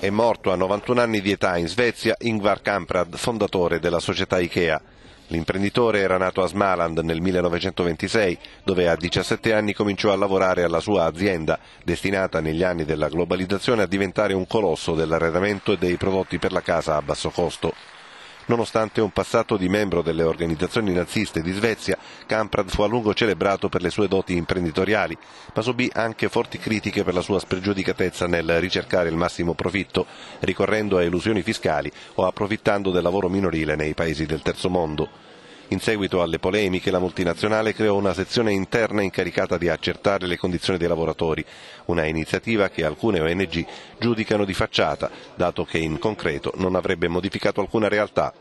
È morto a 91 anni di età in Svezia Ingvar Kamprad, fondatore della società Ikea. L'imprenditore era nato a Smaland nel 1926, dove a 17 anni cominciò a lavorare alla sua azienda, destinata negli anni della globalizzazione a diventare un colosso dell'arredamento e dei prodotti per la casa a basso costo. Nonostante un passato di membro delle organizzazioni naziste di Svezia, Kamprad fu a lungo celebrato per le sue doti imprenditoriali, ma subì anche forti critiche per la sua spregiudicatezza nel ricercare il massimo profitto, ricorrendo a elusioni fiscali o approfittando del lavoro minorile nei paesi del terzo mondo. In seguito alle polemiche, la multinazionale creò una sezione interna incaricata di accertare le condizioni dei lavoratori, una iniziativa che alcune ONG giudicano di facciata, dato che in concreto non avrebbe modificato alcuna realtà.